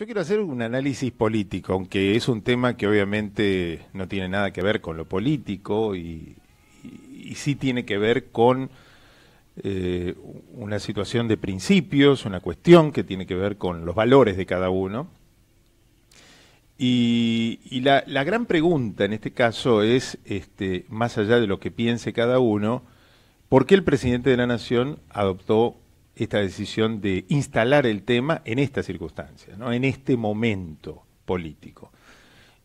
Yo quiero hacer un análisis político, aunque es un tema que obviamente no tiene nada que ver con lo político y, sí tiene que ver con eh, una situación de principios, una cuestión que tiene que ver con los valores de cada uno. Y, la, gran pregunta en este caso es, este, más allá de lo que piense cada uno, ¿por qué el presidente de la Nación adoptó esta decisión de instalar el tema en esta circunstancia, ¿no? en este momento político.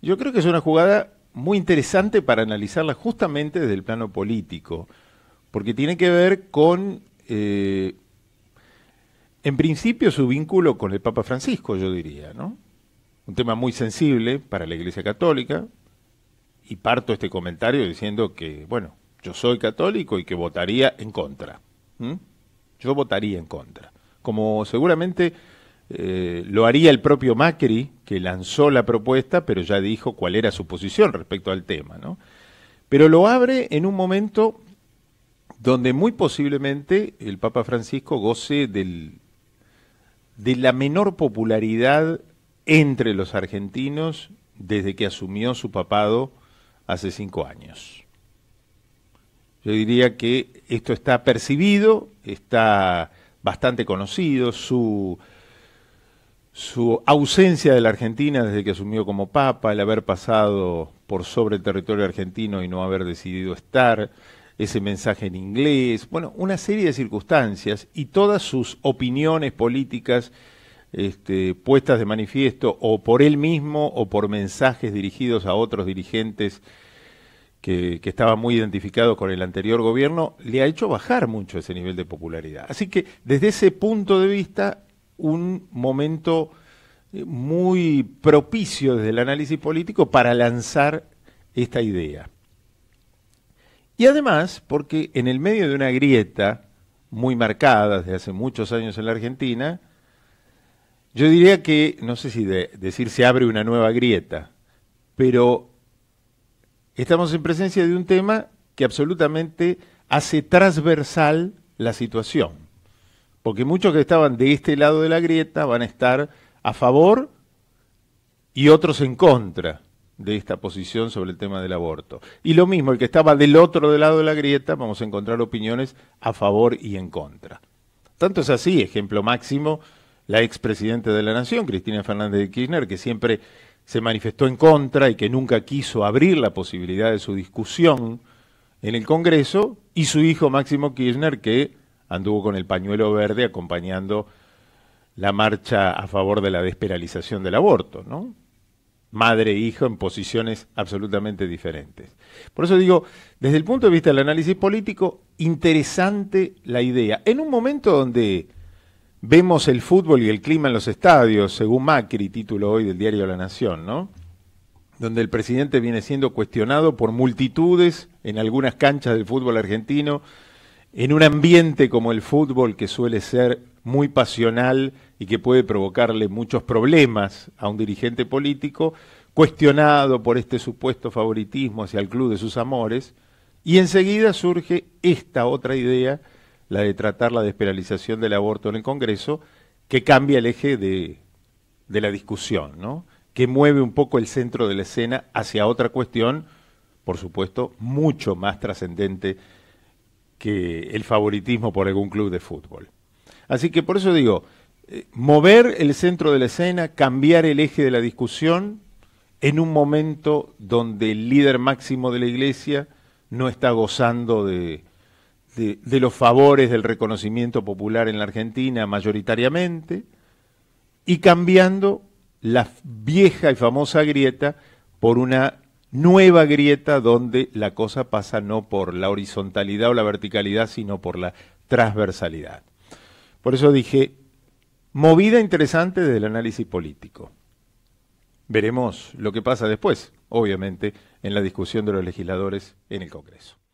Yo creo que es una jugada muy interesante para analizarla justamente desde el plano político, porque tiene que ver con, eh, en principio, su vínculo con el Papa Francisco, yo diría, ¿no? Un tema muy sensible para la Iglesia Católica, y parto este comentario diciendo que, bueno, yo soy católico y que votaría en contra. ¿Mm? yo votaría en contra. Como seguramente eh, lo haría el propio Macri, que lanzó la propuesta, pero ya dijo cuál era su posición respecto al tema, ¿no? Pero lo abre en un momento donde muy posiblemente el Papa Francisco goce del, de la menor popularidad entre los argentinos desde que asumió su papado hace cinco años. Yo diría que esto está percibido, está bastante conocido, su, su ausencia de la Argentina desde que asumió como Papa, el haber pasado por sobre el territorio argentino y no haber decidido estar, ese mensaje en inglés, bueno, una serie de circunstancias y todas sus opiniones políticas este, puestas de manifiesto o por él mismo o por mensajes dirigidos a otros dirigentes que, estaba muy identificado con el anterior gobierno, le ha hecho bajar mucho ese nivel de popularidad. Así que desde ese punto de vista, un momento eh, muy propicio desde el análisis político para lanzar esta idea. Y además, porque en el medio de una grieta muy marcada desde hace muchos años en la Argentina, yo diría que, no sé si decir se abre una nueva grieta, pero Estamos en presencia de un tema que absolutamente hace transversal la situación, porque muchos que estaban de este lado de la grieta van a estar a favor y otros en contra de esta posición sobre el tema del aborto. Y lo mismo, el que estaba del otro lado de la grieta, vamos a encontrar opiniones a favor y en contra. Tanto es así, ejemplo máximo, la expresidenta de la Nación, Cristina Fernández de Kirchner, que siempre se manifestó en contra y que nunca quiso abrir la posibilidad de su discusión en el Congreso, y su hijo Máximo Kirchner, que anduvo con el pañuelo verde acompañando la marcha a favor de la despenalización del aborto, ¿no? Madre e hijo en posiciones absolutamente diferentes. Por eso digo, desde el punto de vista del análisis político, interesante la idea. En un momento donde Vemos el fútbol y el clima en los estadios, según Macri, título hoy del diario La Nación, ¿no? Donde el presidente viene siendo cuestionado por multitudes en algunas canchas del fútbol argentino, en un ambiente como el fútbol que suele ser muy pasional y que puede provocarle muchos problemas a un dirigente político, cuestionado por este supuesto favoritismo hacia el club de sus amores, y enseguida surge esta otra idea la de tratar la despenalización del aborto en el Congreso, que cambia el eje de, la discusión, ¿no? que mueve un poco el centro de la escena hacia otra cuestión, por supuesto, mucho más trascendente que el favoritismo por algún club de fútbol. Así que por eso digo, eh, mover el centro de la escena, cambiar el eje de la discusión en un momento donde el líder máximo de la iglesia no está gozando de, de, los favores del reconocimiento popular en la Argentina mayoritariamente y cambiando la vieja y famosa grieta por una nueva grieta donde la cosa pasa no por la horizontalidad o la verticalidad, sino por la transversalidad. Por eso dije, movida interesante desde análisis político. Veremos lo que pasa después, obviamente, en la discusión de los legisladores en el Congreso.